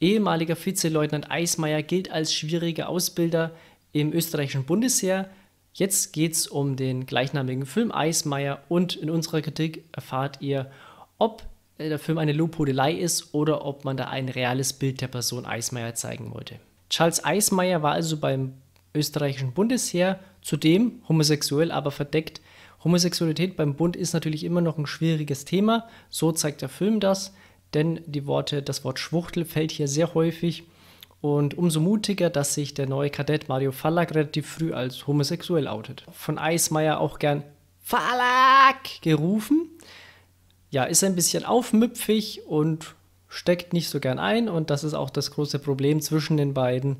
Ehemaliger Vizeleutnant Eismeier gilt als schwieriger Ausbilder im österreichischen Bundesheer. Jetzt geht es um den gleichnamigen Film Eismeier und in unserer Kritik erfahrt ihr, ob äh, der Film eine Lobhudelei ist oder ob man da ein reales Bild der Person Eismeier zeigen wollte. Charles Eismeier war also beim österreichischen Bundesheer, zudem homosexuell, aber verdeckt. Homosexualität beim Bund ist natürlich immer noch ein schwieriges Thema, so zeigt der Film das denn die Worte, das Wort Schwuchtel fällt hier sehr häufig und umso mutiger, dass sich der neue Kadett Mario Fallack relativ früh als homosexuell outet. Von Eismeier auch gern Fallack gerufen. Ja, ist ein bisschen aufmüpfig und steckt nicht so gern ein und das ist auch das große Problem zwischen den beiden.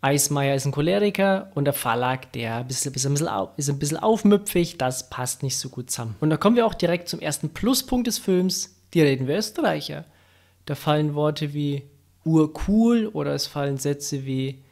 Eismeier ist ein Choleriker und der Fallack, der ist ein, bisschen, ist ein bisschen aufmüpfig, das passt nicht so gut zusammen. Und da kommen wir auch direkt zum ersten Pluspunkt des Films, die reden wir Österreicher. Da fallen Worte wie urcool oder es fallen Sätze wie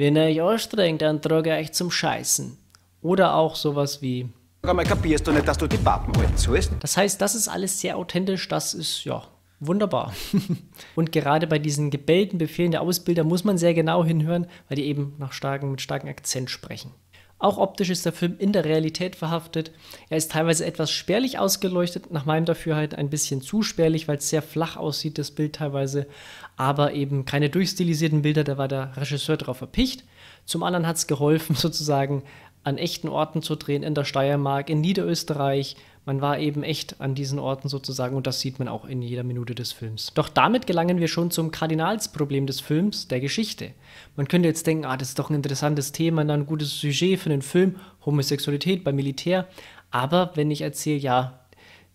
wenn ihr euch anstrengt, dann trage ich euch zum Scheißen. Oder auch sowas wie kapierst du nicht, dass du die Pappen halten Das heißt, das ist alles sehr authentisch, das ist ja wunderbar. und gerade bei diesen gebellten Befehlen der Ausbilder muss man sehr genau hinhören, weil die eben nach starken, mit starkem Akzent sprechen. Auch optisch ist der Film in der Realität verhaftet. Er ist teilweise etwas spärlich ausgeleuchtet, nach meinem Dafürhalten ein bisschen zu spärlich, weil es sehr flach aussieht, das Bild teilweise. Aber eben keine durchstilisierten Bilder, da war der Regisseur drauf verpicht. Zum anderen hat es geholfen, sozusagen an echten Orten zu drehen, in der Steiermark, in Niederösterreich, man war eben echt an diesen Orten sozusagen und das sieht man auch in jeder Minute des Films. Doch damit gelangen wir schon zum Kardinalsproblem des Films, der Geschichte. Man könnte jetzt denken, ah, das ist doch ein interessantes Thema, ein gutes Sujet für einen Film, Homosexualität beim Militär. Aber wenn ich erzähle, ja,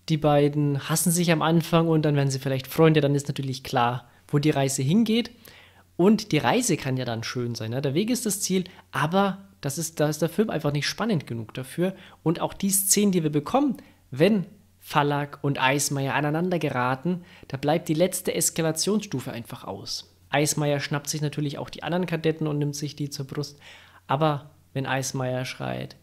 die beiden hassen sich am Anfang und dann werden sie vielleicht Freunde, dann ist natürlich klar, wo die Reise hingeht. Und die Reise kann ja dann schön sein. Ne? Der Weg ist das Ziel, aber das ist, da ist der Film einfach nicht spannend genug dafür. Und auch die Szenen, die wir bekommen, wenn Fallack und Eismeier aneinander geraten, da bleibt die letzte Eskalationsstufe einfach aus. Eismeier schnappt sich natürlich auch die anderen Kadetten und nimmt sich die zur Brust. Aber wenn Eismeier schreit,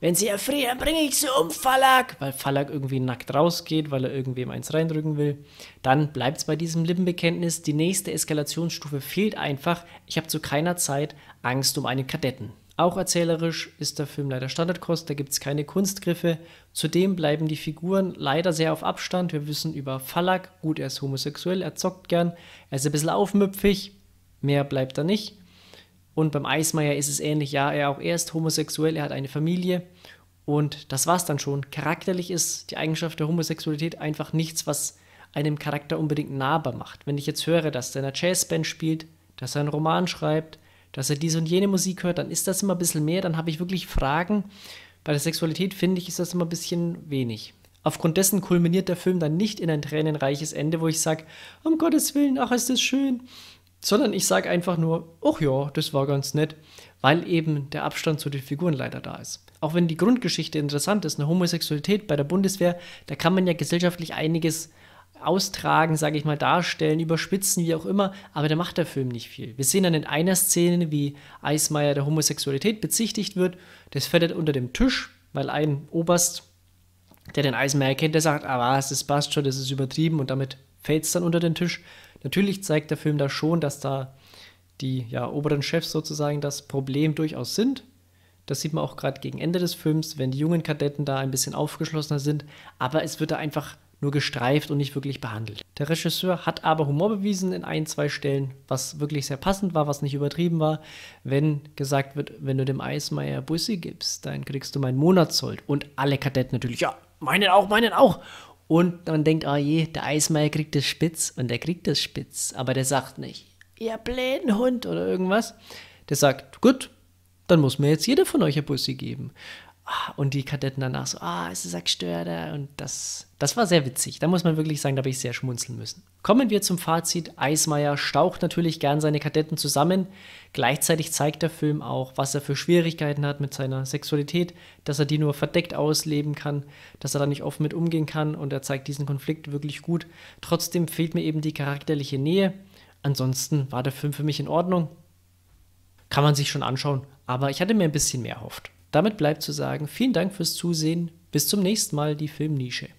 wenn sie erfrieren, bringe ich sie um, Fallack, weil Fallack irgendwie nackt rausgeht, weil er irgendwem eins reindrücken will, dann bleibt es bei diesem Lippenbekenntnis. Die nächste Eskalationsstufe fehlt einfach. Ich habe zu keiner Zeit Angst um einen Kadetten. Auch erzählerisch ist der Film leider Standardkost, da gibt es keine Kunstgriffe. Zudem bleiben die Figuren leider sehr auf Abstand. Wir wissen über Fallak, gut, er ist homosexuell, er zockt gern, er ist ein bisschen aufmüpfig, mehr bleibt da nicht. Und beim Eismeier ist es ähnlich, ja, er auch er ist homosexuell, er hat eine Familie. Und das war's dann schon. Charakterlich ist die Eigenschaft der Homosexualität einfach nichts, was einem Charakter unbedingt nahbar macht. Wenn ich jetzt höre, dass er in einer Jazzband spielt, dass er einen Roman schreibt, dass er diese und jene Musik hört, dann ist das immer ein bisschen mehr, dann habe ich wirklich Fragen. Bei der Sexualität finde ich, ist das immer ein bisschen wenig. Aufgrund dessen kulminiert der Film dann nicht in ein tränenreiches Ende, wo ich sage, um Gottes Willen, ach, ist das schön. Sondern ich sage einfach nur, ach ja, das war ganz nett, weil eben der Abstand zu den Figuren leider da ist. Auch wenn die Grundgeschichte interessant ist, eine Homosexualität bei der Bundeswehr, da kann man ja gesellschaftlich einiges austragen, sage ich mal, darstellen, überspitzen, wie auch immer, aber da macht der Film nicht viel. Wir sehen dann in einer Szene, wie Eismeier der Homosexualität bezichtigt wird, das fällt halt unter dem Tisch, weil ein Oberst, der den Eismeier kennt, der sagt, ah was, das passt schon, das ist übertrieben und damit fällt es dann unter den Tisch. Natürlich zeigt der Film da schon, dass da die ja, oberen Chefs sozusagen das Problem durchaus sind, das sieht man auch gerade gegen Ende des Films, wenn die jungen Kadetten da ein bisschen aufgeschlossener sind. Aber es wird da einfach nur gestreift und nicht wirklich behandelt. Der Regisseur hat aber Humor bewiesen in ein, zwei Stellen, was wirklich sehr passend war, was nicht übertrieben war. Wenn gesagt wird, wenn du dem Eismeier Bussi gibst, dann kriegst du meinen Monatssold. Und alle Kadetten natürlich, ja, meinen auch, meinen auch. Und man denkt, oh je, der Eismeier kriegt das spitz und der kriegt das spitz, aber der sagt nicht, ihr blöden Hund oder irgendwas. Der sagt, gut, dann muss mir jetzt jeder von euch ein Bussi geben. Ah, und die Kadetten danach so, ah, es ist ein Gestörter und das, das war sehr witzig. Da muss man wirklich sagen, da habe ich sehr schmunzeln müssen. Kommen wir zum Fazit. Eismeier staucht natürlich gern seine Kadetten zusammen. Gleichzeitig zeigt der Film auch, was er für Schwierigkeiten hat mit seiner Sexualität, dass er die nur verdeckt ausleben kann, dass er da nicht offen mit umgehen kann und er zeigt diesen Konflikt wirklich gut. Trotzdem fehlt mir eben die charakterliche Nähe. Ansonsten war der Film für mich in Ordnung. Kann man sich schon anschauen, aber ich hatte mir ein bisschen mehr erhofft. Damit bleibt zu sagen, vielen Dank fürs Zusehen. Bis zum nächsten Mal, die Filmnische.